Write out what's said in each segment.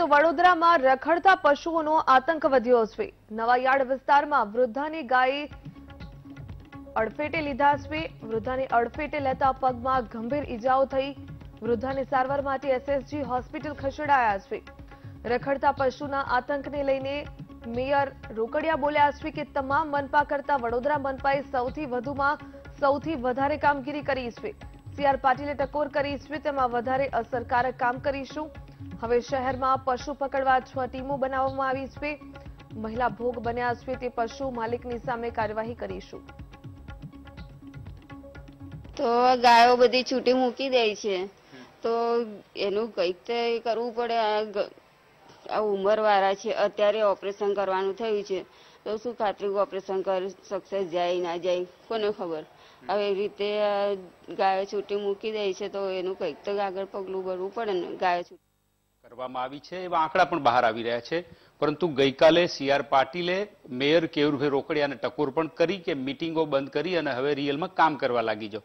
તો વડોદરામાં રખડતા પશુઓનો આતંક વધ્યો છે નવાયાર્ડ વિસ્તારમાં વૃદ્ધાને ગાયે અડફેટે લીધા છે વૃદ્ધાને અડફેટે લેતા પગમાં ગંભીર ઈજાઓ થઈ વૃદ્ધાને સારવાર માટે એસએસજી હોસ્પિટલ ખસેડાયા છે રખડતા પશુના આતંકને લઈને મેયર રોકડિયા બોલ્યા છે કે તમામ મનપા કરતા વડોદરા મનપાએ સૌથી વધુમાં સૌથી વધારે કામગીરી કરી છે સીઆર પાટીલે ટકોર કરી છે તેમાં વધારે અસરકારક કામ કરીશું હવે શહેરમાં પશુ પકડવા છ ટીમો બનાવવામાં આવી છે મહિલા ભોગ બન્યા છે તે પશુ માલિકની સામે કાર્યવાહી કરીશું તો ગાયો બધી છૂટી મૂકી દે છે તો એનું કંઈક તો કરવું પડે આ ઉંમરવાળા છે અત્યારે ઓપરેશન કરવાનું થયું છે તો શું ખાતરી ઓપરેશન કરી સક્સેસ જાય ના જાય કોને ખબર હવે આવી રીતે ગાયો છૂટી મૂકી દે છે તો એનું કઈક તો આગળ પગલું ભરવું પડે ને ગાયો છૂટી કરવામાં આવી છે એવા આંકડા પણ બહાર આવી રહ્યા છે પરંતુ ગઈકાલે સી આર પાટીલે મેયર કેયુરભાઈ રોકડિયાને ટકોર પણ કરી કે મિટિંગો બંધ કરી અને હવે રિયલમાં કામ કરવા લાગી જાઓ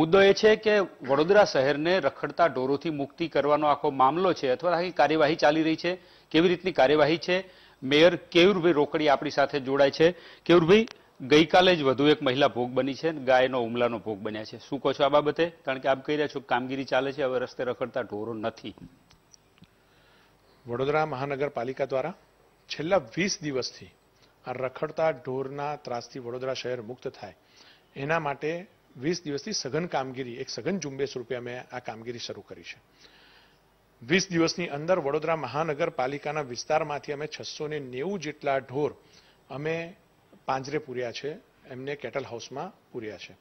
મુદ્દો એ છે કે વડોદરા શહેરને રખડતા ઢોરોથી મુક્તિ કરવાનો આખો મામલો છે અથવા આખી કાર્યવાહી ચાલી રહી છે કેવી રીતની કાર્યવાહી છે મેયર કેવુરભાઈ રોકડી આપણી સાથે જોડાય છે કેવુરભાઈ ગઈકાલે જ વધુ એક મહિલા ભોગ બની છે ગાયનો હુમલાનો ભોગ બન્યા છે શું કહો છો આ બાબતે કારણ કે આપ કહી રહ્યા છો કામગીરી ચાલે છે હવે રસ્તે રખડતા ઢોરો નથી વડોદરા મહાનગરપાલિકા દ્વારા છેલ્લા વીસ દિવસથી આ રખડતા ઢોરના ત્રાસથી વડોદરા શહેર મુક્ત થાય એના માટે વીસ દિવસથી સઘન કામગીરી એક સઘન ઝુંબેશ રૂપે અમે આ કામગીરી શરૂ કરી છે વીસ દિવસની અંદર વડોદરા મહાનગરપાલિકાના વિસ્તારમાંથી અમે છસો ને નેવું જેટલા ઢોર અમે પાંજરે પૂર્યા છે એમને કેટલ હાઉસમાં પૂર્યા છે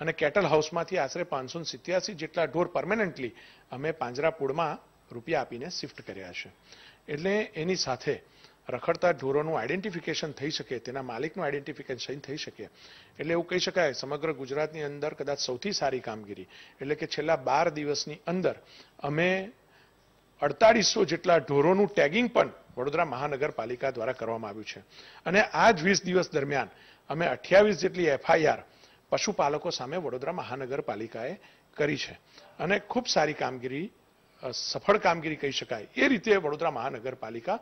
અને કેટલ હાઉસમાંથી આશરે પાંચસો સિત્યાસી જેટલા ઢોર પરમેનન્ટલી અમે પાંજરાપુળમાં રૂપિયા આપીને શિફ્ટ કર્યા છે એટલે એની સાથે રખડતા ઢોરોનું આઈડેન્ટિફિકેશન થઈ શકે તેના માલિકનું આઈડેન્ટિફિકેશન થઈ શકે એટલે એવું કહી શકાય સમગ્ર ગુજરાતની અંદર કદાચ સૌથી સારી કામગીરી એટલે કે છેલ્લા બાર દિવસની અંદર અમે અડતાળીસો જેટલા ઢોરોનું ટેગિંગ પણ વડોદરા મહાનગરપાલિકા દ્વારા કરવામાં આવ્યું છે અને આ જ વીસ દિવસ દરમિયાન અમે અઠ્યાવીસ જેટલી એફઆઈઆર પશુપાલકો સામે વડોદરા મહાનગરપાલિકાએ કરી છે અને ખૂબ સારી કામગીરી સફળ કામગીરી કહી શકાય એ રીતે વડોદરા મહાનગરપાલિકા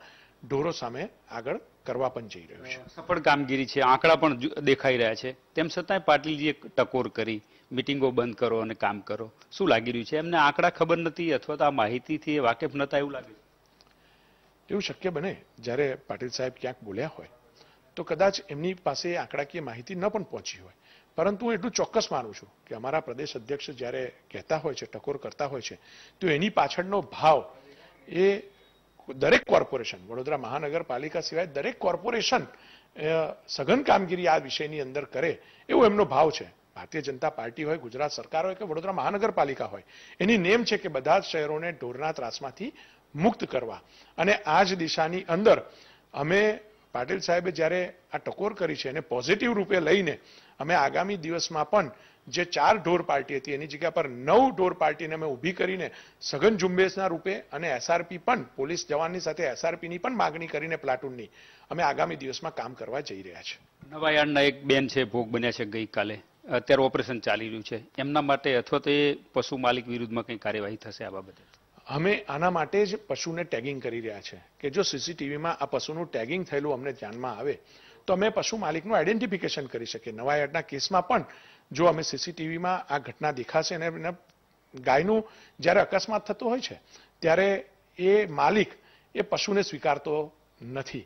ઢોરો સામે આગળ કરવા પણ જઈ રહ્યું છે સફળ કામગીરી છે આંકડા પણ દેખાઈ રહ્યા છે તેમ છતાંય પાટીલજીએ ટકોર કરી મિટિંગો બંધ કરો અને કામ કરો શું લાગી રહ્યું છે એમને આંકડા ખબર નથી અથવા તો આ માહિતીથી એ વાકેફ નતા એવું લાગે એવું શક્ય બને જ્યારે પાટીલ સાહેબ ક્યાંક બોલ્યા હોય તો કદાચ એમની પાસે આંકડાકીય માહિતી ન પણ પહોંચી હોય પરંતુ હું એટલું ચોક્કસ માનું છું કે અમારા પ્રદેશ અધ્યક્ષ જ્યારે કહેતા હોય છે ટકોર કરતા હોય છે તો એની પાછળનો ભાવ એ દરેક કોર્પોરેશન વડોદરા મહાનગરપાલિકા સિવાય દરેક કોર્પોરેશન સઘન કામગીરી આ વિષયની અંદર કરે એવો એમનો ભાવ છે ભારતીય જનતા પાર્ટી હોય ગુજરાત સરકાર હોય કે વડોદરા મહાનગરપાલિકા હોય એની નેમ છે કે બધા જ શહેરોને ઢોરના ત્રાસમાંથી મુક્ત કરવા અને આ જ દિશાની અંદર અમે પાટિલ સાહેબે જ્યારે આ ટકોર કરી છે એને પોઝિટિવ રૂપે લઈને અમે આગામી દિવસમાં પણ જે ચાર ઢોર પાર્ટી હતી એની જગ્યા પર નવ ઢોર પાર્ટીને અમે ઊભી કરીને સઘન ઝુંબેશના રૂપે અને એસઆરપી પણ પોલીસ જવાનની સાથે એસઆરપીની પણ માગણી કરીને પ્લાટૂનની અમે આગામી દિવસમાં કામ કરવા જઈ રહ્યા છે નવાયાળના એક બેન છે ભોગ બન્યા છે ગઈકાલે અત્યારે ઓપરેશન ચાલી રહ્યું છે એમના માટે અથવા તો એ પશુ માલિક વિરુદ્ધમાં કંઈ કાર્યવાહી થશે આ બાબતે અમે આના માટે જ પશુને ટેગિંગ કરી રહ્યા છે કે જો સીસીટીવીમાં આ પશુનું ટેગિંગ થયેલું અમને ધ્યાનમાં આવે તો અમે પશુ માલિકનું આઈડેન્ટિફિકેશન કરી શકીએ નવાયાર્ડના કેસમાં પણ જો અમે સીસીટીવીમાં આ ઘટના દેખાશે અને ગાયનું જ્યારે અકસ્માત થતો હોય છે ત્યારે એ માલિક એ પશુને સ્વીકારતો નથી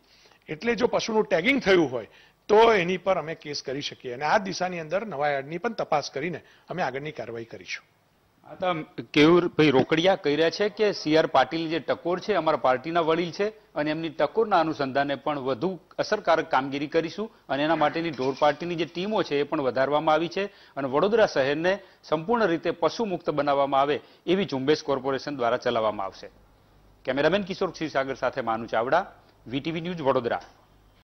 એટલે જો પશુનું ટેગિંગ થયું હોય તો એની પર અમે કેસ કરી શકીએ અને આ દિશાની અંદર નવાયાર્ડની પણ તપાસ કરીને અમે આગળની કાર્યવાહી કરીશું આ તો કેવું ભાઈ રોકડિયા કહી રહ્યા છે કે સી પાટીલ જે ટકોર છે અમારા પાર્ટીના વડીલ છે અને એમની ટકોરના અનુસંધાને પણ વધુ અસરકારક કામગીરી કરીશું અને એના માટેની ઢોર પાર્ટીની જે ટીમો છે એ પણ વધારવામાં આવી છે અને વડોદરા શહેરને સંપૂર્ણ રીતે પશુ મુક્ત બનાવવામાં આવે એવી ઝુંબેશ કોર્પોરેશન દ્વારા ચલાવવામાં આવશે કેમેરામેન કિશોર ક્ષીરસાગર સાથે માનુ ચાવડા વીટીવી ન્યૂઝ વડોદરા